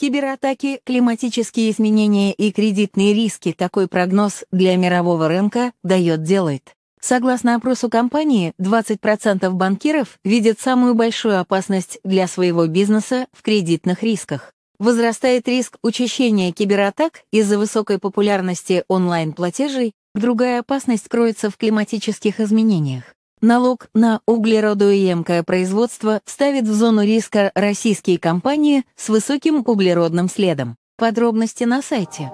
Кибератаки, климатические изменения и кредитные риски такой прогноз для мирового рынка дает делает. Согласно опросу компании, 20% банкиров видят самую большую опасность для своего бизнеса в кредитных рисках. Возрастает риск учащения кибератак из-за высокой популярности онлайн-платежей, другая опасность кроется в климатических изменениях. Налог на углеродоемкое производство ставит в зону риска российские компании с высоким углеродным следом. Подробности на сайте.